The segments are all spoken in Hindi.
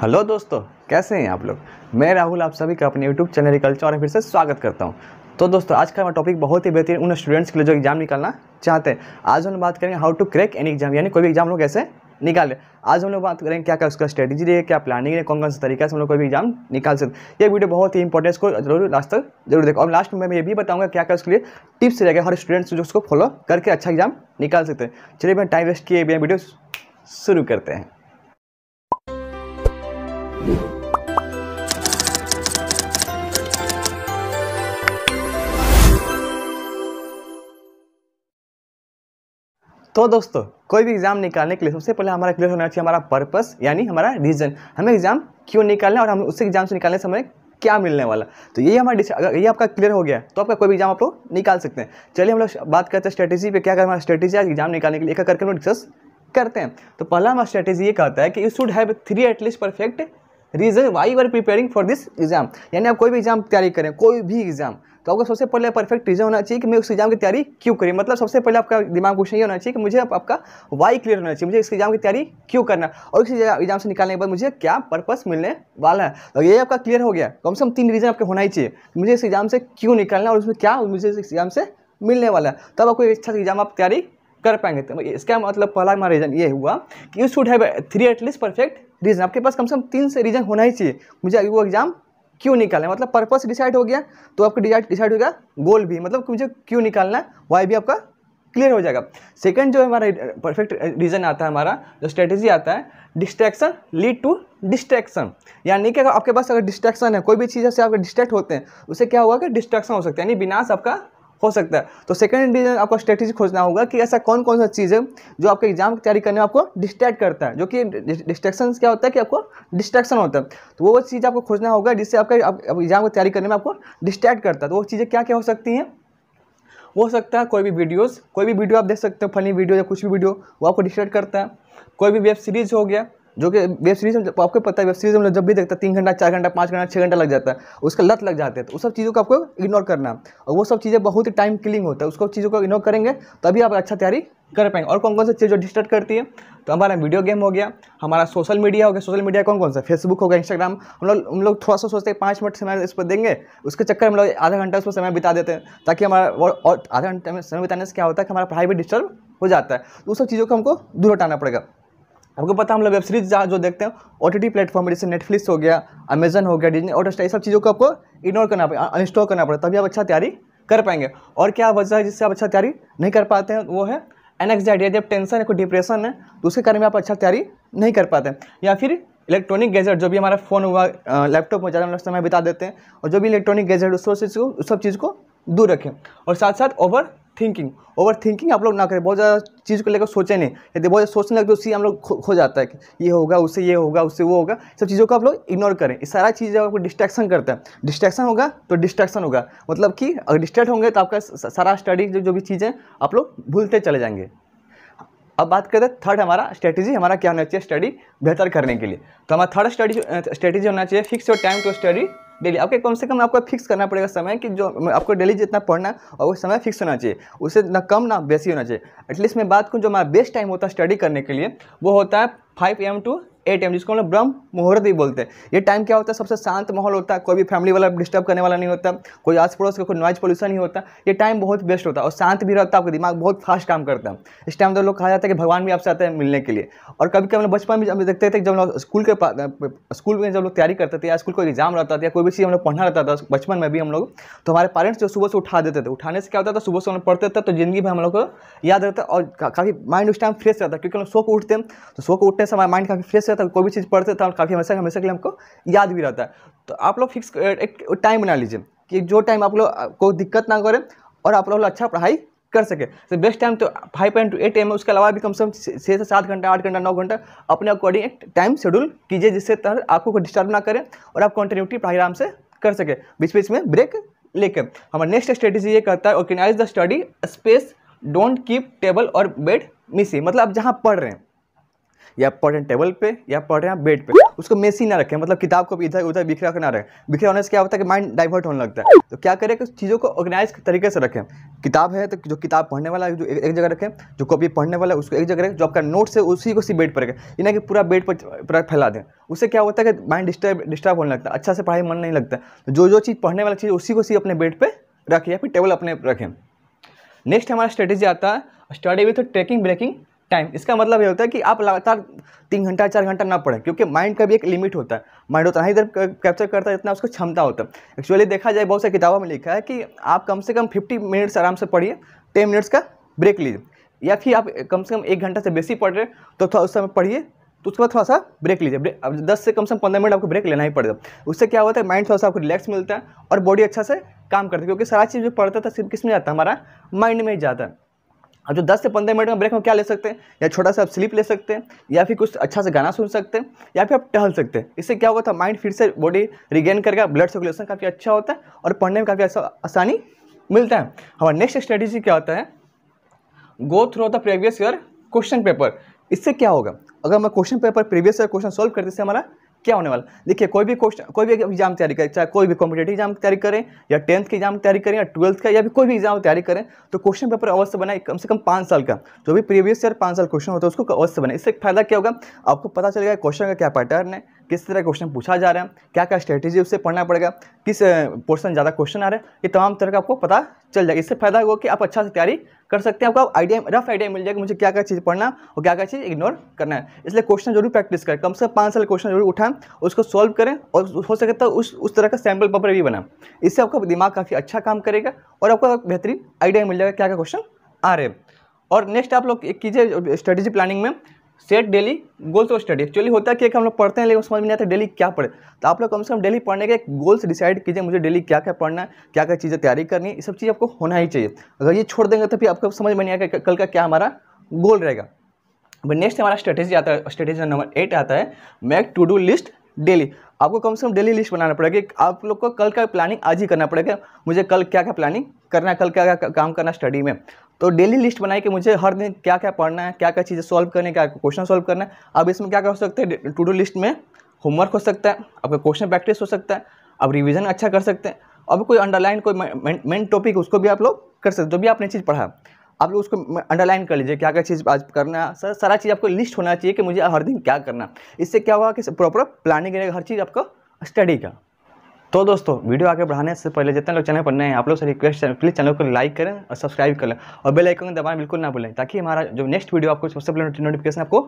हेलो दोस्तों कैसे हैं आप लोग मैं राहुल आप सभी का अपने यूट्यूब चैनल एग्रीकल्चर और फिर से स्वागत करता हूं तो दोस्तों आज का हमारा टॉपिक बहुत ही बेहतरीन उन स्टूडेंट्स के लिए जो एग्जाम निकालना चाहते हैं आज हम बात करेंगे how to crack an exam यानी कोई भी एग्जाम लोग कैसे निकाले आज हम लोग बात करेंगे क्या क्या उसका स्ट्रेटेजी है क्या प्लानिंग है कौन कौन सा तरीका से हम लोग कोई भी एग्जाम निकाल सकते ये वीडियो बहुत ही इंपॉर्टेंट को जरूर लास्ट तक जरूर देखो और लास्ट में मैं ये भी बताऊंगा क्या क्या उसके लिए टिप्स रहेगा हर स्टूडेंट्स जो उसको फॉलो करके अच्छा एग्जाम निकाल सकते हैं चलिए मैं टाइम वेस्ट किए वीडियो शुरू करते हैं तो दोस्तों कोई भी एग्ज़ाम निकालने के लिए सबसे पहले हमारा क्लियर होना चाहिए हमारा पर्पस यानी हमारा रीज़न हमें एग्ज़ाम क्यों निकालना है और हम उससे एग्ज़ाम से निकालने से हमें क्या मिलने वाला तो ये हमारा अगर ये आपका क्लियर हो गया तो आपका कोई भी एग्जाम आप लोग निकाल सकते हैं चलिए हम लोग बात करते हैं स्ट्रेटेजी पे क्या करें हमारा स्ट्रेटेजी है एग्जाम निकालने के लिए एक करके हम डिस्कस करते हैं तो पहला हमारा स्ट्रेटेजी ये कहता है कि you should have three at least perfect reason why you are preparing for this exam यानी आप कोई भी एग्जाम तैयारी करें कोई भी एग्जाम तो आपको सबसे पहले परफेक्ट रीज़न होना चाहिए कि मैं उस एग्जाम की तैयारी क्यों करें मतलब सबसे पहले आपका दिमाग क्वेश्चन ये होना चाहिए कि मुझे आपका वाई क्लियर होना चाहिए मुझे इस एग्जाम की तैयारी क्यों करना और इस एग्जाम से निकालने के बाद मुझे क्या पर्पस मिलने वाला है और तो ये आपका क्लियर हो गया कम से कम तीन रीज़न आपके होना ही चाहिए मुझे इस एग्जाम से क्यों निकालना और उसमें क्या मुझे इस एग्जाम से मिलने वाला है तब आपको एक अच्छा एग्जाम आप तैयारी कर पाएंगे तो इसका मतलब पहला हमारा रीज़न ये हुआ कि you should have three at least perfect reason आपके पास कम से कम तीन से रीज़न होना ही चाहिए मुझे वो एग्ज़ाम क्यों निकालना है मतलब पर्पस डिसाइड हो गया तो आपका डिसाइड डिसाइड हो गया गोल भी मतलब मुझे क्यों निकालना है वाई भी आपका क्लियर हो जाएगा सेकंड जो हमारा परफेक्ट रीज़न आता है हमारा जो स्ट्रेटेजी आता है डिस्ट्रैक्शन लीड टू डिस्ट्रैक्शन यानी कि अगर आपके पास अगर डिस्ट्रैक्शन है कोई भी चीज़ से आप डिस्ट्रैक्ट होते हैं उसे क्या होगा कि डिस्ट्रैक्शन हो सकता है यानी विनाश आपका हो सकता है तो सेकेंड रीजन आपको स्ट्रेटेजी खोजना होगा कि ऐसा कौन कौन सा चीज़ है जो आपके एग्जाम की तैयारी करने में आपको डिस्ट्रैक्ट करता है जो कि डिस्ट्रैक्शन क्या होता है कि आपको डिस्ट्रैक्शन होता है तो वो चीज़ आपको खोजना होगा जिससे आपका एग्जाम की तैयारी करने में आपको डिस्ट्रैक्ट करता है तो वो चीज़ें क्या क्या हो सकती हैं हो सकता है कोई भी वीडियोस कोई भी वीडियो आप देख सकते हो फनी वीडियो या कुछ भी वीडियो वो आपको डिस्ट्रैक्ट करता है कोई भी वेब सीरीज़ हो गया जो कि वेब सीरीज में आपको पता है वेब सीरीज में जब भी देखते हैं तीन घंटा चार घंटा पाँच घंटा छः घंटा लग जाता है उसका लत लग जाते हैं तो उस सब चीज़ों को आपको इग्नोर करना और वो सब चीज़ें बहुत ही टाइम किलिंग होता है उसको चीज़ों को इग्नोर करेंगे तभी आप अच्छा तैयारी कर पाएंगे और कौन कौन सा चीज़ जो डिस्टर्ब करती है तो हमारा वीडियो गेम हो गया हमारा सोशल मीडिया हो गया सोशल मीडिया कौन कौन सा फेसबुक हो गया इंस्टाग्राम हम लोग हम लोग थोड़ा सा सोचते हैं पाँच मिनट समय इस पर देंगे उसके चक्कर हम लोग आधा घंटा उसमें समय बिता देते हैं ताकि हमारा और आधा घंटे में समय बिताने से क्या होता है कि हमारा पढ़ाई भी डिस्टर्ब हो जाता है तो उस सब चीज़ों को हमको दूर हटाना पड़ेगा आपको पता हम लोग वेब सीरीज जो देखते हैं ओ टी टी प्लेटफॉर्म जैसे नेटफ्लिक्स हो गया अमेजन हो गया डिजनी ऑटोस्टा ये सब चीज़ों को आपको इग्नोर करना पड़ेगा अनस्टॉल करना पड़ेगा तभी आप अच्छा तैयारी कर पाएंगे और क्या वजह है जिससे आप अच्छा तैयारी नहीं कर पाते हैं वो है एनएक्साइटी जब टेंशन है कोई डिप्रेशन है तो उसके कारण भी आप अच्छा तैयारी नहीं कर पाते हैं या फिर इलेक्ट्रॉनिक गैजेट जो भी हमारा फ़ोन हुआ लैपटॉप में ज़्यादा समय बिता देते हैं और जो भी इलेक्ट्रॉनिक गैजेट उस को उस सब चीज़ को दूर रखें और साथ साथ ओवर थिंकिंग ओवर थिंकिंग आप लोग ना करें बहुत ज़्यादा चीज़ को लेकर सोचें नहीं यदि बहुत ज्यादा सोचने लगे तो उसी हम लोग खो जाता है कि ये होगा उससे ये होगा उससे वो होगा सब चीज़ों को आप लोग इग्नोर करें इस सारा चीज़ जब आपको डिस्ट्रैक्शन करता है डिस्ट्रैक्शन होगा तो डिस्ट्रैक्शन होगा मतलब कि अगर डिस्ट्रैक्ट होंगे तो आपका सारा स्टडी जो जो भी चीज़ें आप लोग भूलते चले जाएंगे अब बात करें थर्ड हमारा स्ट्रेटेजी हमारा क्या होना चाहिए स्टडी बेहतर करने के लिए तो हमारा थर्ड स्टडी स्ट्रेटेजी होना चाहिए fix your time to study daily आपके कम से कम आपको फिक्स करना पड़ेगा समय कि जो आपको डेली जितना पढ़ना और वो समय फिक्स होना चाहिए उसे ना कम ना बेसी होना चाहिए एटलीस्ट मैं बात करूँ जो हमारा बेस्ट टाइम होता है स्टडी करने के लिए वो होता है five AM to eight time जिसको हम लोग ब्रह्म मुहूर्त भी बोलते हैं ये टाइम क्या होता है सबसे शांत माहौल होता है कोई भी फैमिली वाला डिस्टर्ब करने वाला नहीं होता कोई आस पड़ोस का कोई नॉइज पोल्यूशन नहीं होता ये टाइम बहुत बेस्ट होता है और शांत भी रहता है आपका दिमाग बहुत फास्ट काम करता है इस टाइम तो लोग कहा जाता है कि भगवान भी आपसे आते हैं मिलने के लिए और कभी कभी हम बचपन में हम देखते थे जब लोग स्कूल के स्कूल में जब लोग तैयारी करते थे या स्कूल को एग्जाम रहता था या कोई भी चीज़ हम लोग पढ़ना रहता था बचपन में भी हम लोग तो हमारे पेरेंट्स जो सुबह से उठा देते थे उठाने से क्या होता था सुबह से हम पढ़ते थे तो जिंदगी में हम लोग को याद रहता और काफ़ी माइंड उस टाइम फ्रेश रहता क्योंकि हम लोग सो को उठते हैं तो सो को उठने से हमारा माइंड काफ़ी फ्रेश रहता था कोई भी चीज़ पढ़ते तो काफ़ी हमेशा हमेशा के लिए हमको याद भी रहता है तो आप लोग फिक्स एक टाइम बना लीजिए कि जो टाइम आप लोग को दिक्कत ना करें और आप लोग अच्छा पढ़ाई कर सके तो बेस्ट टाइम तो five point to eight time है उसके अलावा भी कम से कम छः से सात घंटा आठ घंटा नौ घंटा अपने अकॉर्डिंग एक टाइम शेड्यूल कीजिए जिससे तरह आपको कोई डिस्टर्ब ना करें और आप कंटिन्यूटी पढ़ाई आराम से कर सके बीच बीच में ब्रेक लेकर हमारा नेक्स्ट स्ट्रेटेजी ये करता है organise the study space don't keep table और बेड मिसी मतलब आप जहाँ पढ़ रहे हैं या पढ़ें टेबल पे या पढ़ें आप बेड पे उसको मेसी ना रखें मतलब किताब को भी इधर उधर बिखरा ना रखें बिखरा होने से क्या होता है कि माइंड डाइवर्ट होने लगता है तो क्या करें कि चीज़ों को ऑर्गेनाइज तरीके से रखें किताब है तो जो किताब पढ़ने वाला है जो एक जगह रखें जो कॉपी पढ़ने वाला है उसको एक जगह रखें जो आपका नोट्स है उसी को उसी बेड पर रखें ये ना कि पूरा बेड पर फैला दें उससे क्या होता है कि माइंड डिस्टर्ब डिस्टर्ब होने लगता है अच्छा से पढ़ाई मन नहीं लगता जो तो जो चीज़ पढ़ने वाला चीज़ उसी को उसी अपने बेड पर रखें या फिर टेबल अपने रखें नेक्स्ट हमारा स्ट्रेटेजी आता है study with tracking breaking time इसका मतलब ये होता है कि आप लगातार तीन घंटा चार घंटा ना पढ़ें क्योंकि माइंड का भी एक लिमिट होता है माइंड उतना ही इधर कैप्चर करता है जितना उसको क्षमता होता है एक्चुअली देखा जाए बहुत सारी किताबों में लिखा है कि आप कम से कम फिफ्टी मिनट्स आराम से पढ़िए टेन मिनट्स का ब्रेक लीजिए या फिर आप कम से कम एक घंटा से बेसी पढ़ रहे तो थोड़ा उस समय पढ़िए तो उसके बाद थोड़ा सा ब्रेक लीजिए अब दस से कम से कम पंद्रह मिनट आपको ब्रेक लेना ही पड़ेगा उससे क्या होता है माइंड थोड़ा सा आपको रिलैक्स मिलता है और बॉडी अच्छा से काम करती है क्योंकि सारा चीज़ जो पढ़ता था सिर्फ किस में जाता है हमारा माइंड में ही जाता है अब जो 10 से 15 मिनट में ब्रेक में क्या ले सकते हैं या छोटा सा आप स्लीप ले सकते हैं या फिर कुछ अच्छा सा गाना सुन सकते हैं या फिर आप टहल सकते हैं इससे क्या होगा था माइंड फिर से बॉडी रिगेन करके ब्लड सर्कुलेशन काफ़ी अच्छा होता है और पढ़ने में काफ़ी आसानी मिलता है हमारा नेक्स्ट स्ट्रेटेजी क्या होता है go through the previous year question paper इससे क्या होगा अगर हम question paper previous year question solve करते हमारा क्या होने वाला देखिए कोई भी क्वेश्चन कोई भी एग्जाम तैयारी करें चाहे कोई भी कॉम्पिटेटिव एग्जाम की तैयारी करें या टेंथ के एग्जाम की तैयारी करें या ट्वेल्थ का या भी कोई भी एग्जाम तैयारी करें तो क्वेश्चन पेपर अवश्य बनाए कम से कम पाँच साल का जो भी प्रीवियस ईयर पाँच साल क्वेश्चन होता है उसको अवश्य बनाए इससे फायदा क्या होगा आपको पता चलेगा क्वेश्चन का क्या पैटर्न है किस तरह क्वेश्चन पूछा जा रहा है क्या क्या स्ट्रेटेजी उससे पढ़ना पड़ेगा किस पोर्सन ज़्यादा क्वेश्चन आ रहा है ये तमाम तरह का आपको पता चल जाएगा इससे फायदा होगा कि आप अच्छा से तैयारी कर सकते हैं आपको आइडिया रफ आइडिया मिल जाएगा मुझे क्या क्या चीज़ पढ़ना और क्या क्या चीज़ इग्नोर करना है इसलिए क्वेश्चन जरूर प्रैक्टिस करें कम से कम पाँच साल क्वेश्चन जरूर उठाएं उसको सॉल्व करें और हो सके तो उस उस तरह का सैम्पल पेपर भी बनाएं इससे आपका दिमाग काफ़ी अच्छा काम करेगा और आपको बेहतरीन आइडिया मिल जाएगा क्या क्या क्वेश्चन आ रहे हैं और नेक्स्ट आप लोग कीजिए स्ट्रेटेजी प्लानिंग में सेट डेली गोल्स और स्टडी एक्चुअली होता है कि हम लोग पढ़ते हैं लेकिन समझ में नहीं आता डेली क्या पढ़े तो आप लोग कम से कम डेली पढ़ने के गोल्स डिसाइड कीजिए मुझे डेली क्या क्या पढ़ना है क्या क्या चीज़ें तैयारी करनी है ये सब चीज़ आपको होना ही चाहिए अगर ये छोड़ देंगे तो फिर आपको समझ में नहीं आएगा कल का क्या हमारा गोल रहेगा बट नेक्स्ट हमारा स्ट्रेटेजी आता है स्ट्रेटेजी नंबर एट आता है make to do list daily आपको कम से कम डेली लिस्ट बनाना पड़ेगा कि आप लोग को कल का प्लानिंग आज ही करना पड़ेगा मुझे कल क्या क्या प्लानिंग करना है कल क्या क्या काम करना स्टडी में तो डेली लिस्ट बनाए कि मुझे हर दिन क्या क्या पढ़ना है क्या क्या चीज़ें सॉल्व करनी है क्या क्वेश्चन सॉल्व करना है अब इसमें क्या कर सकते हैं टू डू लिस्ट में होमवर्क हो सकता है आपका क्वेश्चन प्रैक्टिस हो सकता है आप रिविज़न अच्छा कर सकते हैं अब कोई अंडरलाइन कोई मेन टॉपिक उसको भी आप लोग कर सकते जो भी आपने चीज़ पढ़ा आप लोग उसको अंडरलाइन कर लीजिए क्या क्या चीज़ आज करना सर सारा चीज़ आपको लिस्ट होना चाहिए कि मुझे हर दिन क्या करना इससे क्या होगा कि प्रॉपर प्लानिंग रहेगा हर चीज़ आपको स्टडी का तो दोस्तों वीडियो आगे बढ़ाने से पहले जितने लोग चैनल पर नए हैं आप लोग से रिक्वेस्ट है प्लीज़ चैनल को लाइक करें और सब्सक्राइब कर लें और बेल आइकन दबाना बिल्कुल ना भूलें ताकि हमारा जो नेक्स्ट वीडियो आपको सबसे पहले नोटिफिकेशन आपको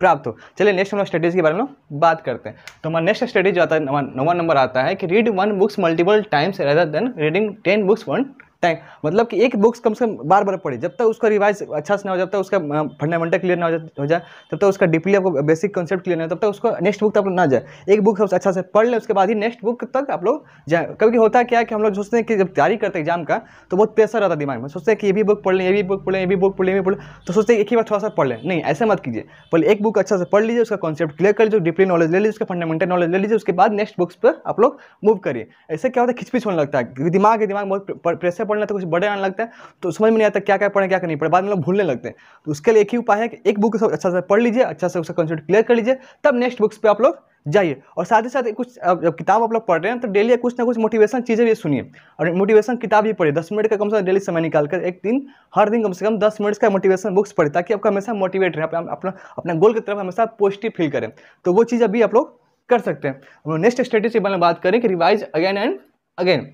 प्राप्त हो चलिए नेक्स्ट हम लोग स्टडीज़ के बारे में बात करते हैं तो हमारा नेक्स्ट स्टडी जो आता है नवा नंबर आता है कि read one books multiple times rather than reading ten books one time मतलब कि एक बुक्स कम से कम बार बार पढ़े जब तक उसका रिवाइज अच्छा से ना हो जब तक उसका फंडामेंटल हाँ, क्लियर ना हो जाए तब तक उसका डीपली आपको बेसिक कॉन्सेप्ट क्लियर ना हो तब तक उसका नेक्स्ट बुक तक आप ना जाए एक बुक सबसे अच्छा से पढ़ लें उसके बाद ही नेक्स्ट बुक तक आप लोग जाए कभी होता है क्या कि हम लोग सोचते हैं कि जब तैयारी करते हैं एग्जाम का तो बहुत प्रेशर रहता है दिमाग में सोचते हैं कि ये भी बुक पढ़ लें ये भी बुक पढ़ लें ये भी बुक पढ़ लें ये भी पढ़ तो सोचते हैं एक ही बार थोड़ा सा पढ़ लें नहीं ऐसे मत कीजिए पहले एक बुक अच्छा से पढ़ लीजिए उसका कॉन्सेप्ट क्लियर कर लीजिए डीपली नॉलेज ले लीजिए उसका फंडामेंटल नॉलेज ले लीजिए उसके बाद नेक्स्ट बुक्स पर आप लोग मूव करिए ऐसे क्या होता है खिचपिच होने लगता है दिमाग है दिमाग बहुत प्रेशर पढ़ने लगते कुछ बड़े आने लगता है तो समझ में नहीं आता क्या क्या पढ़े क्या क्या नहीं पढ़े बाद में लोग भूलने लगते हैं तो उसके लिए एक ही उपाय है कि एक बुक अच्छा से पढ़ लीजिए अच्छा से उसका कंसेप्ट क्लियर कर लीजिए तब नेक्स्ट बुक्स पर आप लोग जाइए और साथ ही साथ कुछ जब किताब आप लोग पढ़ रहे हैं तो डेली कुछ ना कुछ मोटिवेशन चीज़ें भी सुनिए और मोटिवेशन किताब भी पढ़िए दस मिनट का कम से कम डेली समय निकाल कर एक दिन हर दिन कम से कम दस मिनट का मोटिवेशन बुक्स पढ़े ताकि आपका हमेशा मोटिवेट रहे अपना अपना गोल की तरफ हमेशा पॉजिटिव फील करें तो वो चीज़ अभी आप लोग कर सकते हैं नेक्स्ट स्ट्रेटेजी बारे में बात करें कि रिवाइज अगेन एंड अगेन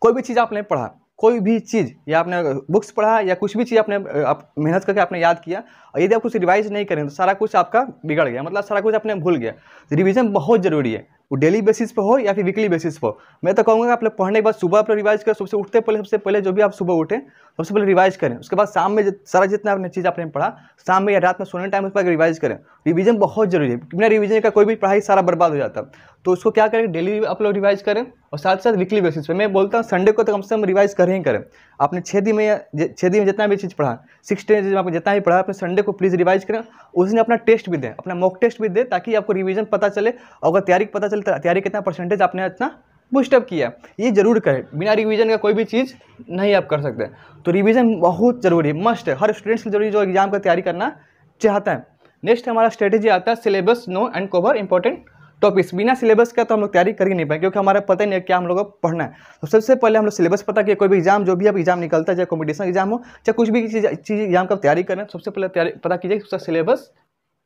कोई भी चीज़ आपने पढ़ा कोई भी चीज़ या आपने बुक्स पढ़ा या कुछ भी चीज़ आपने आप मेहनत करके आपने याद किया और यदि आप कुछ रिवाइज नहीं करें तो सारा कुछ आपका बिगड़ गया मतलब सारा कुछ आपने भूल गया तो रिविज़न बहुत ज़रूरी है वो डेली बेसिस पे हो या फिर वीकली बेसिस पे हो मैं तो कहूँगा आप लोग पढ़ने के बाद सुबह आप रिवाइज करें सबसे उठते पहले सबसे पहले जो भी आप सुबह उठें सबसे पहले रिवाइज करें उसके बाद शाम में सारा जितना आपने चीज़ आपने पढ़ा शाम में या रात में सोने टाइम उस पर रिवाइज करें रिविजन बहुत जरूरी है बिना रिविजन का कोई भी पढ़ाई सारा बर्बाद हो जाता तो उसको क्या करें डेली आप लोग रिवाइज करें और साथ साथ वीकली बेसिस पे मैं बोलता हूँ संडे को तो कम से कम रिवाइज करें ही करें आपने छः दिन में छः दिन में जितना भी चीज़ पढ़ा सिक्स डेज में आपने जितना भी पढ़ा अपने संडे को प्लीज़ रिवाइज करें उस दिन अपना टेस्ट भी दें अपना मॉक टेस्ट भी दें ताकि आपको रिविजन पता चले और अगर तैयारी पता चले तो तैयारी कितना परसेंटेज आपने इतना बुस्टअप किया ये जरूर करें बिना रिवीजन का कोई भी चीज़ नहीं आप कर सकते तो रिवीजन बहुत ज़रूरी है मस्ट है हर स्टूडेंट्स की जरूरी जो एग्ज़ाम का तैयारी करना चाहता है नेक्स्ट हमारा स्ट्रेटेजी आता है syllabus know and cover important topics तो बिना सिलेबस का तो हम लोग तैयारी कर ही नहीं पाए क्योंकि हमारा पता ही नहीं है क्या हम लोग को पढ़ना है तो सबसे पहले हम लोग सिलेबस पता किया कोई भी एग्जाम जो भी अब एग्जाम निकलता है चाहे कॉम्पिटिशन एग्जाम हो चाहे कुछ भी चीज़ चीज़ एग्जाम का तैयारी करें सबसे पहले तैयारी पता कीजिए उसका सिलेबस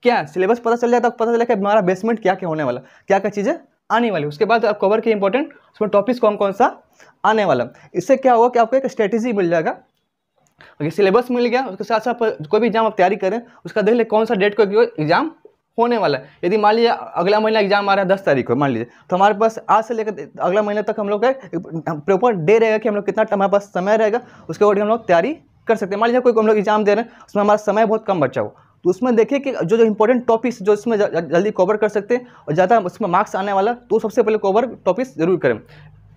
क्या है सिलेबस पता चल जाए तो पता चला कि हमारा बेसमेंट क्या क्या होने वाला क्या क्या चीज़ें आने वाली उसके बाद आप कवर किए इंपॉर्टेंट उसमें टॉपिक्स कौन कौन सा आने वाला इससे क्या होगा कि आपको एक स्ट्रेटेजी मिल जाएगा सिलेबस मिल गया उसके साथ साथ कोई भी एग्जाम आप तैयारी करें उसका देख ले कौन सा डेट को एग्जाम होने वाला है यदि मान लीजिए अगला महीना एग्जाम आ रहा है दस तारीख को मान लीजिए तो हमारे पास आज से लेकर अगला महीने तक हम लोग का प्रॉपर डे रहेगा कि हम लोग कितना हमारे पास समय रहेगा उसके अकॉर्डिंग हम लोग तैयारी कर सकते हैं मान लीजिए कोई हम लोग एग्जाम दे रहे हैं उसमें हमारा समय बहुत कम बचा हो तो उसमें देखिए कि जो जो इंपॉर्टेंट टॉपिक्स जो इसमें जल्दी कवर कर सकते हैं और ज़्यादा उसमें मार्क्स आने वाला तो सबसे पहले कवर टॉपिक्स जरूर करें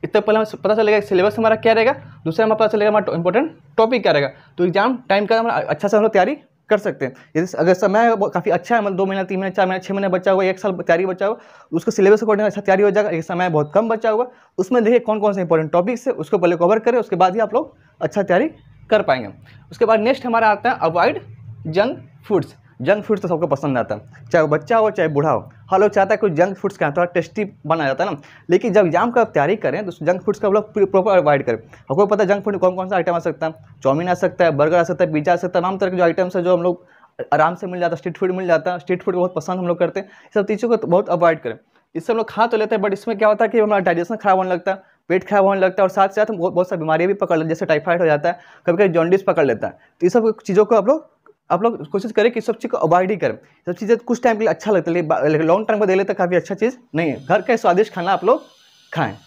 इतना पहले हमें पता चलेगा सिलेबस हमारा क्या रहेगा दूसरा हमें पता चलेगा हमारा इंपॉर्टेंट टॉपिक क्या रहेगा तो एग्जाम टाइम का हमारा अच्छा से हम लोग तैयारी कर सकते हैं यदि अगर समय काफ़ी अच्छा है मतलब दो महीना तीन महीना चार महीना छः महीना बचा हुआ एक साल तैयारी बचा हुआ उसको सिलेबस अकॉर्डिंग अच्छा तैयारी हो जाएगा एक समय बहुत कम बचा हुआ उसमें देखिए कौन कौन से इंपॉर्टेंट टॉपिक्स है उसको पहले कवर करें उसके बाद ही आप लोग अच्छा तैयारी कर पाएंगे उसके बाद नेक्स्ट हमारा आता है avoid junk foods junk foods तो सबको पसंद आता है चाहे वो बच्चा हो चाहे बूढ़ा हो हर लोग चाहता है कोई जंक फूड्स खाएं थोड़ा टेस्टी बना जाता है ना लेकिन जब एग्जाम का तैयारी करें तो जंक फूड्स का लोग प्रॉपर अवॉइड करें आपको पता है जंक फूड कौन कौन सा आइटम आ सकता है चाउमीन आ सकता है बर्गर आ सकता है पिज्जा आ सकता है तमाम तरह के जो आइटम्स है जो हम लोग आराम से मिल जाता है स्ट्रीट फूड मिल जाता है स्ट्रीट फूड बहुत पसंद हम लोग करते हैं सब चीज़ों को तो बहुत अवॉइड करें इससे हम लोग खा तो लेते हैं बट इसमें क्या होता है कि हमारा डाइजेशन खराब होने लगता है पेट खराब होने लगता है और साथ साथ हम बहुत सारी बीमारियाँ भी पकड़ लेते हैं जैसे टाइफाइड हो जाता है कभी कभी जॉन्डिस पकड़ लेता है तो ये सब चीज़ों को आप लोग आप लोग कोशिश करें कि सब चीज़ को अवॉइड ही करें सब चीज़ें कुछ टाइम के लिए अच्छा लगता है लेकिन लॉन्ग टर्म को दे लेते काफ़ी अच्छा चीज़ नहीं है घर का स्वादिष्ट खाना आप लोग खाएँ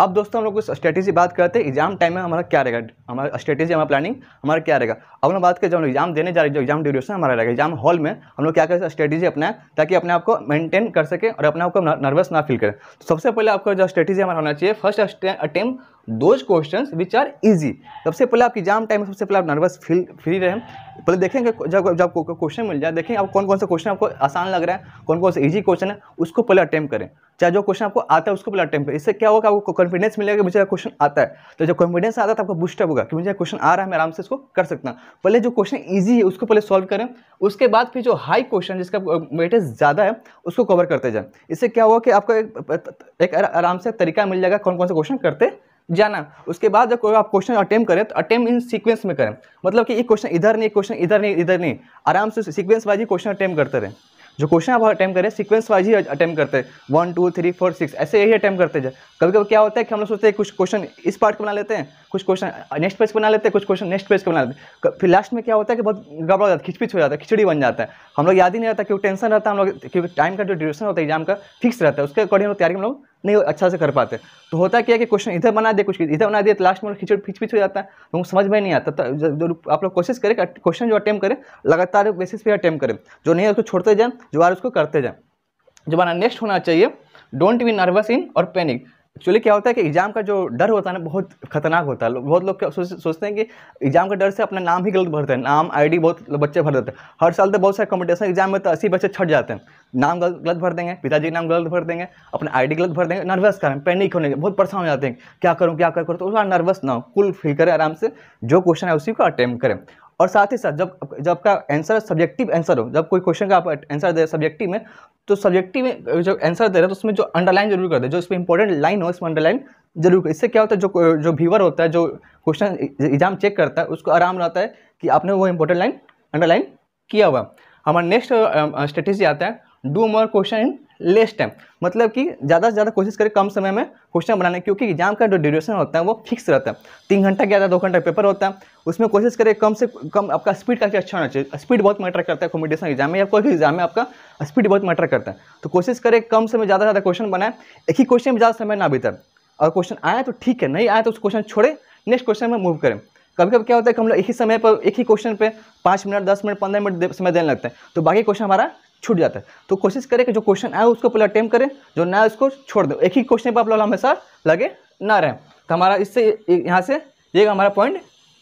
अब दोस्तों हम लोग कुछ स्ट्रेटेजी बात करते हैं एग्जाम टाइम में हमारा क्या रहेगा हमारा स्ट्रेटेजी हमारा प्लानिंग हमारा क्या रहेगा अब हम बात करें जब हम एग्जाम देने जा रहे हैं जो एग्जाम ड्यूरेशन हमारा रहेगा एग्जाम हॉल में हम लोग क्या कर स्ट्रेटेजी अपनाएं ताकि अपने आपको मेंटेन कर सके और अपने आपको नर्वस ना फील करें तो सबसे पहले आपको जो स्ट्रेटेजी हमारा होना चाहिए first attempt those questions which are easy सबसे पहले आप एग्जाम टाइम में सबसे पहले आप नर्वस फील फ्री रहें पहले देखेंगे जब जब क्वेश्चन मिल जाए देखें आप कौन कौन सा क्वेश्चन आपको आसान लग रहा है कौन कौन सा ईजी क्वेश्चन है उसको पहले अटैम्प करें चाहे जो क्वेश्चन आपको आता है उसको पहले अटैम्प करें इससे क्या होगा आपको कॉन्फिडेंस मिलेगा मुझे क्वेश्चन आता है तो जब कॉन्फिडेंस आता है तो आपको बुस्टअप होगा कि मुझे क्वेश्चन आ रहा है मैं आराम से इसको कर सकता हूँ पहले जो क्वेश्चन ईजी है उसको पहले सॉल्व करें उसके बाद फिर जो हाई क्वेश्चन जिसका वेटेज ज़्यादा है उसको कवर करते जाएँ इससे क्या होगा कि आपको एक आराम से तरीका मिल जाएगा कौन कौन सा क्वेश्चन करते जाना उसके बाद जब कोई आप क्वेश्चन अटेम्प करें तो अटेम्प इन सीक्वेंस में करें मतलब कि एक क्वेश्चन इधर नहीं क्वेश्चन इधर नहीं इधर नहीं आराम से सीक्वेंस वाइज ही क्वेश्चन अटेम्प करते रहें जो क्वेश्चन आप अटैम्प करें सीक्वेंस वाइज ही अटैम्प करते हैं one two three four six ऐसे यही अटैम्प करते जाए कभी कभी क्या होता है कि हम लोग सोचते हैं कुछ क्वेश्चन इस पार्ट को बना लेते हैं कुछ क्वेश्चन नेक्स्ट पेज को बना लेते हैं कुछ क्वेश्चन नेक्स्ट पेज को बना लेते हैं फिर लास्ट में क्या होता है कि बहुत गड़बड़ जाता है खिचपिच हो जाता है खिचड़ी बन जाता है हम लोग याद ही नहीं रहता क्योंकि टेंशन रहता है हम लोग क्योंकि टाइम का जो ड्यूरेशन होता है एग्जाम का फिक्स रहता है उसके अकॉर्डिंग तैयारी हम लोग नहीं अच्छा से कर पाते तो होता क्या है कि क्वेश्चन इधर बना दिया कुछ इधर बना दिया तो लास्ट में खिचड़ खिच खिच हो जाता है तो समझ में नहीं आता तो जो आप लोग कोशिश करें क्वेश्चन जो अटैम्प करें लगातार बेसिस पे अटैम्प करें जो नहीं है उसको छोड़ते जाएँ जो बार उसको करते जाएँ जो हमारा नेक्स्ट होना चाहिए डोंट बी नर्वस इन और पैनिक एक्चुअली क्या होता है कि एग्ज़ाम का जो डर होता है ना बहुत खतरनाक होता है बहुत लोग सोचते हैं कि एग्ज़ाम का डर से अपना नाम ही गलत भरते हैं नाम आईडी बहुत मतलब बच्चे भर देते हैं हर साल तो बहुत सारे कॉम्पिटिशन एग्जाम में तो अस्सी बच्चे छट जाते हैं नाम गलत भर देंगे पिताजी का नाम गलत भर देंगे अपना आईडी गलत भर देंगे नर्वस करें पैनिक होने के बहुत परेशान हो जाते हैं क्या करूँ क्या करूँ तो थोड़ा नर्वस ना हो कुल फील करें आराम से जो क्वेश्चन है उसी को अटैम्प्ट करें और साथ ही साथ जब जब आपका आंसर सब्जेक्टिव आंसर हो जब कोई क्वेश्चन का आप आंसर दे सब्जेक्टिव में तो सब्जेक्टिव में जब आंसर दे रहे तो उसमें जो अंडरलाइन जरूर कर दे जो इसमें इंपॉर्टेंट लाइन हो इसमें अंडरलाइन जरूर कर इससे क्या होता है जो जो व्यूवर होता है जो क्वेश्चन एग्जाम चेक करता है उसको आराम रहता है कि आपने वो इंपॉर्टेंट लाइन अंडरलाइन किया हुआ हमारा नेक्स्ट स्ट्रेटेजी आता है do more questions in less time मतलब कि ज़्यादा से ज़्यादा कोशिश करें कम समय में क्वेश्चन बनाने क्योंकि एग्जाम का जो ड्यूरेशन होता है वो फिक्स रहता है तीन घंटा के आधा दो घंटा पेपर होता है उसमें कोशिश करें कम से कम आपका स्पीड काफ़ी अच्छा होना चाहिए स्पीड बहुत मैटर करता है कॉम्पिटिशन एग्जाम में या कोई भी एग्जाम में आपका स्पीड बहुत मैटर करता है तो कोशिश करें कम समय ज़्यादा से ज़्यादा क्वेश्चन बनाए एक ही क्वेश्चन में ज़्यादा समय ना बीता और क्वेश्चन आया तो ठीक है नहीं आया तो उस क्वेश्चन छोड़े नेक्स्ट क्वेश्चन में मूव करें कभी कभी क्या होता है कि हम लोग एक ही समय पर एक ही क्वेश्चन पे पाँच मिनट दस मिनट पंद्रह मिनट समय देने लगते हैं तो बाकी क्वेश्चन हमारा छूट जाता है तो कोशिश करें कि जो क्वेश्चन आए उसको पहले अटेम्प करें जो ना आए उसको छोड़ दें एक ही क्वेश्चन पर आप लोग हमेशा लगे ना रहें तो हमारा इससे यहाँ से ये हमारा पॉइंट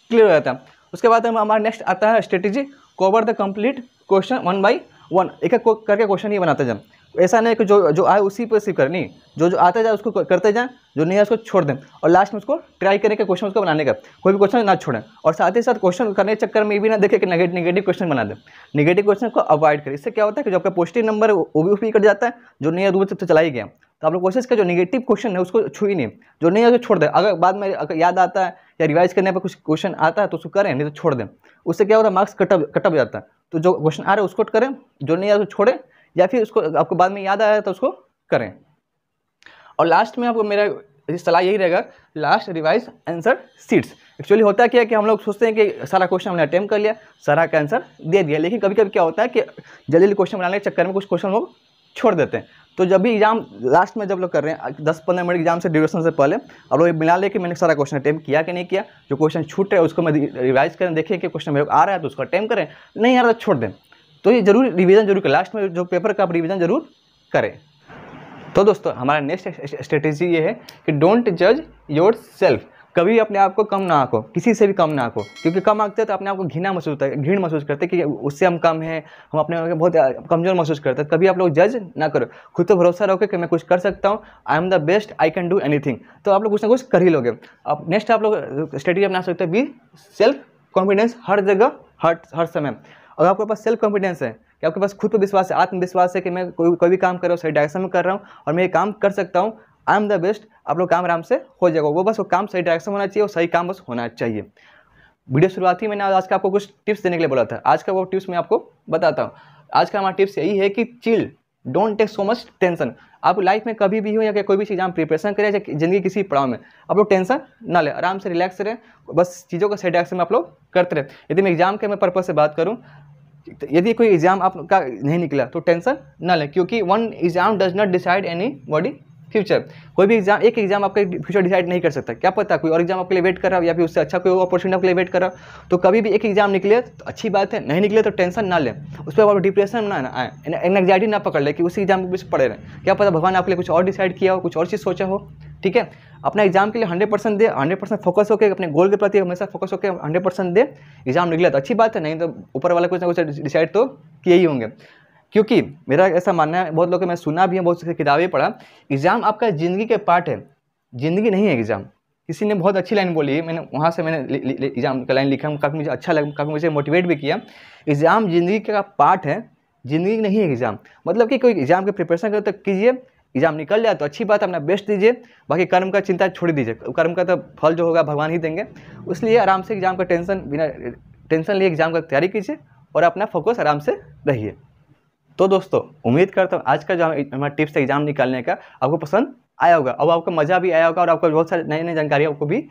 क्लियर हो जाता है उसके बाद हम हमारा नेक्स्ट आता है strategy cover the complete question one by one एक एक करके क्वेश्चन ये बनाते जाए ऐसा नहीं कि जो जो आए उसी पर कर करनी जो जो आता जाए उसको करते जाएं जो नहीं है उसको छोड़ दें और लास्ट में उसको ट्राई करने का क्वेश्चन उसको बनाने का कोई भी क्वेश्चन ना छोड़ें और साथ ही साथ क्वेश्चन करने के चक्कर में भी ना देखें कि नेगेटिव नेगेटिव क्वेश्चन बना दें नेगेटिव क्वेश्चन को अवॉइड करें इससे क्या होता है कि जो आपका पॉजिटिव नंबर है वो भी उसकी कट जाता है जो नहीं है दूर से तो चला ही गया तो आप लोग कोशिश करें जो नेगेटिव क्वेश्चन है उसको छू ही नहीं जो नहीं है उसको छोड़ दें अगर बाद में अगर याद आता है या रिवाइज करने पर कुछ क्वेश्चन आता है तो उसको करें नहीं तो छोड़ दें उससे क्या होता है मार्क्स कटअप कटअप जाता है तो जो क्वेश्चन आ रहा है उसको करें जो नहीं है उसको छोड़ें या फिर उसको आपको बाद में याद आया तो उसको करें और लास्ट में आपको मेरा सलाह यही रहेगा last revise answer sheets actually होता क्या है कि हम लोग सोचते हैं कि सारा क्वेश्चन हमने अटैम्प कर लिया सारा का आंसर दे दिया लेकिन कभी कभी क्या होता है कि जल्दी जल्दी क्वेश्चन बनाने के चक्कर में कुछ क्वेश्चन लोग छोड़ देते हैं तो जब भी एग्जाम लास्ट में जब लोग कर रहे हैं दस पंद्रह मिनट एग्जाम से ड्यूरेशन से पहले अब लोग मिला कि मैंने सारा क्वेश्चन अटैम्प किया कि नहीं किया जो क्वेश्चन छूट रहे है उसको मैं रिवाइज करें देखें कि क्वेश्चन मेरे को आ रहा है तो उसको अटैम्प करें नहीं आ रहा तो छोड़ दें तो ये जरूर रिवीजन जरूर करें लास्ट में जो पेपर का आप रिवीजन जरूर करें तो दोस्तों हमारा नेक्स्ट स्ट्रेटेजी ये है कि डोंट जज योर सेल्फ कभी अपने आप को कम ना आंको किसी से भी कम ना आंको क्योंकि कम आंकते तो अपने आप को घिना महसूस होता है घृण महसूस करते कि उससे हम कम हैं हम अपने आप को बहुत कमज़ोर महसूस करते हैं कभी आप लोग जज ना करो खुद तो भरोसा रखो कि मैं कुछ कर सकता हूँ I am the best I can do thing तो आप लोग कुछ ना कुछ कर ही लोगे अब नेक्स्ट आप लोग स्ट्रेटेजी अपना सकते हैं बी सेल्फ कॉन्फिडेंस हर जगह हर हर समय अगर आपके पास सेल्फ कॉन्फिडेंस है कि आपके पास खुद पर विश्वास है आत्मविश्वास है कि मैं कोई कोई भी काम कर रहा हूँ सही डायरेक्शन में कर रहा हूँ और मैं ये काम कर सकता हूँ आई एम द बेस्ट आप लोग काम आराम से हो जाएगा वो बस वो काम सही डायरेक्शन होना चाहिए और सही काम बस होना चाहिए वीडियो शुरुआत ही मैंने आज का आपको कुछ टिप्स देने के लिए बोला था आज का वो टिप्स मैं आपको बताता हूँ आज का हमारा टिप्स यही है कि chill don't take so much tension आप लाइफ में कभी भी हो या कोई भी चीज़ आप प्रिपरेशन करें या जिंदगी किसी पड़ाव में आप लोग टेंशन ना लें आराम से रिलैक्स रहें बस चीज़ों का एक्शन में आप लोग करते रहें यदि मैं एग्जाम के मैं पर्पज़ से बात करूँ तो यदि कोई एग्जाम आपका नहीं निकला तो टेंशन ना लें क्योंकि one exam does not decide anybody future कोई भी एग्जाम एक एग्जाम आपका फ्यूचर डिसाइड नहीं कर सकता क्या पता कोई और एग्जाम आपके लिए वेट कर रहा हो या फिर उससे अच्छा कोई अपॉर्चुनिटी आपके लिए वेट कर रहा हो तो कभी भी एक एग्जाम निकले तो अच्छी बात है नहीं निकले तो टेंशन ना लें उस पर आप डिप्रेशन ना आए एग्जाइटी ना पकड़ ले कि उस एग्जाम के पढ़े पड़े रहें क्या पता भगवान आपके लिए कुछ और डिसाइड किया हो कुछ और चीज़ सोचा हो ठीक है अपना एग्जाम के लिए हंड्रेड परसेंट दे हंड्रेड परसेंट फोकस होकर अपने गोल के प्रति हमेशा फोकस होकर हंड्रेड परसेंट दे एग्जाम निकले तो अच्छी बात है नहीं तो ऊपर वाला कुछ ना कुछ डिसाइड तो किए ही होंगे क्योंकि मेरा ऐसा मानना है बहुत लोग मैं सुना भी है बहुत सी किताबें पढ़ा एग्ज़ाम आपका ज़िंदगी के पार्ट है ज़िंदगी नहीं है एग्ज़ाम किसी ने बहुत अच्छी लाइन बोली मैंने वहाँ से मैंने एग्ज़ाम का लाइन लिखा काफ़ी मुझे अच्छा लगा काफ़ी मुझे मोटिवेट भी किया एग्ज़ाम ज़िंदगी का पार्ट है ज़िंदगी नहीं है एग्ज़ाम मतलब कि कोई एग्ज़ाम के प्रिपरेशन करो तो कीजिए एग्ज़ाम निकल जाए तो अच्छी बात अपना बेस्ट दीजिए बाकी कर्म का चिंता छोड़ दीजिए कर्म का तो फल जो होगा भगवान ही देंगे इसलिए आराम से एग्ज़ाम का टेंशन बिना टेंशन लिए एग्ज़ाम का तैयारी कीजिए और अपना फोकस आराम से रहिए तो दोस्तों उम्मीद करता हूँ आज का जो हमारा टिप्स एग्जाम निकालने का आपको पसंद आया होगा और आपको मज़ा भी आया होगा और आपको बहुत सारी नई नई जानकारी आपको भी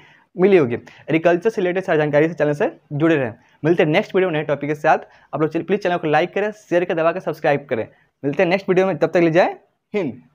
मिली होगी एग्रीकल्चर से रिलेटेड सारी जानकारी से चैनल से जुड़े रहें मिलते हैं नेक्स्ट वीडियो में नए टॉपिक के साथ आप लोग प्लीज़ चैनल को लाइक करें शेयर कर दबा कर सब्सक्राइब करें मिलते हैं नेक्स्ट वीडियो में तब तक ले जाए हिंद